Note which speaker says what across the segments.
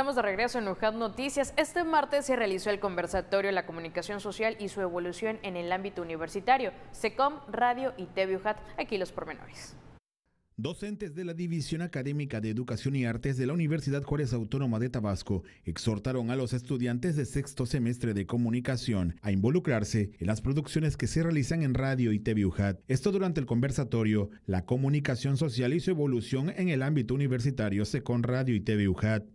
Speaker 1: Estamos de regreso en UJAT Noticias. Este martes se realizó el conversatorio La comunicación social y su evolución en el ámbito universitario, SECOM, Radio y TV Aquí los pormenores.
Speaker 2: Docentes de la División Académica de Educación y Artes de la Universidad Juárez Autónoma de Tabasco exhortaron a los estudiantes de sexto semestre de comunicación a involucrarse en las producciones que se realizan en radio y TV Esto durante el conversatorio La comunicación social y su evolución en el ámbito universitario con Radio y TV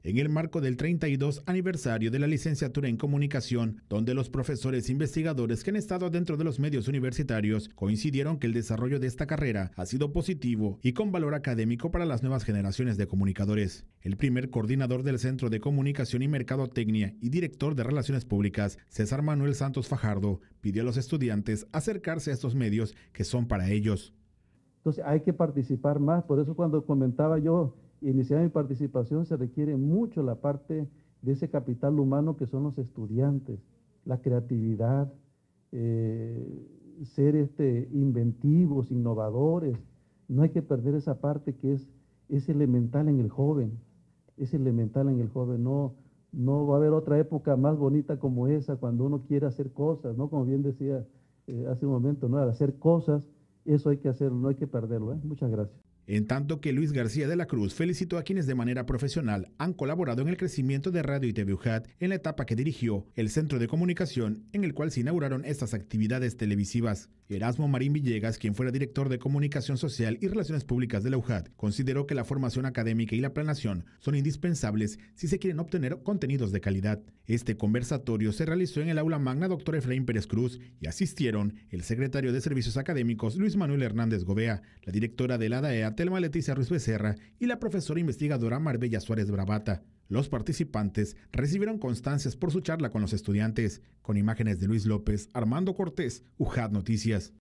Speaker 2: en el marco del 32 aniversario de la licenciatura en comunicación, donde los profesores investigadores que han estado dentro de los medios universitarios coincidieron que el desarrollo de esta carrera ha sido positivo y con valor académico para las nuevas generaciones de comunicadores. El primer coordinador del Centro de Comunicación y Mercadotecnia y director de Relaciones Públicas, César Manuel Santos Fajardo, pidió a los estudiantes acercarse a estos medios que son para ellos.
Speaker 1: Entonces hay que participar más, por eso cuando comentaba yo iniciar mi participación se requiere mucho la parte de ese capital humano que son los estudiantes, la creatividad, eh, ser este, inventivos, innovadores, no hay que perder esa parte que es, es elemental en el joven, es elemental en el joven, no, no va a haber otra época más bonita como esa cuando uno quiere hacer cosas, ¿no? Como bien decía eh, hace un momento, ¿no? Al hacer cosas, eso hay que hacerlo, no hay que perderlo, ¿eh? Muchas
Speaker 2: gracias. En tanto que Luis García de la Cruz felicitó a quienes de manera profesional han colaborado en el crecimiento de Radio y TV en la etapa que dirigió el Centro de Comunicación en el cual se inauguraron estas actividades televisivas. Erasmo Marín Villegas, quien fuera director de Comunicación Social y Relaciones Públicas de la UJAT, consideró que la formación académica y la planación son indispensables si se quieren obtener contenidos de calidad. Este conversatorio se realizó en el aula magna Doctor Efraín Pérez Cruz y asistieron el secretario de Servicios Académicos Luis Manuel Hernández Gobea, la directora de la DAEA Telma Leticia Ruiz Becerra y la profesora investigadora Marbella Suárez Bravata. Los participantes recibieron constancias por su charla con los estudiantes, con imágenes de Luis López, Armando Cortés, UJAD Noticias.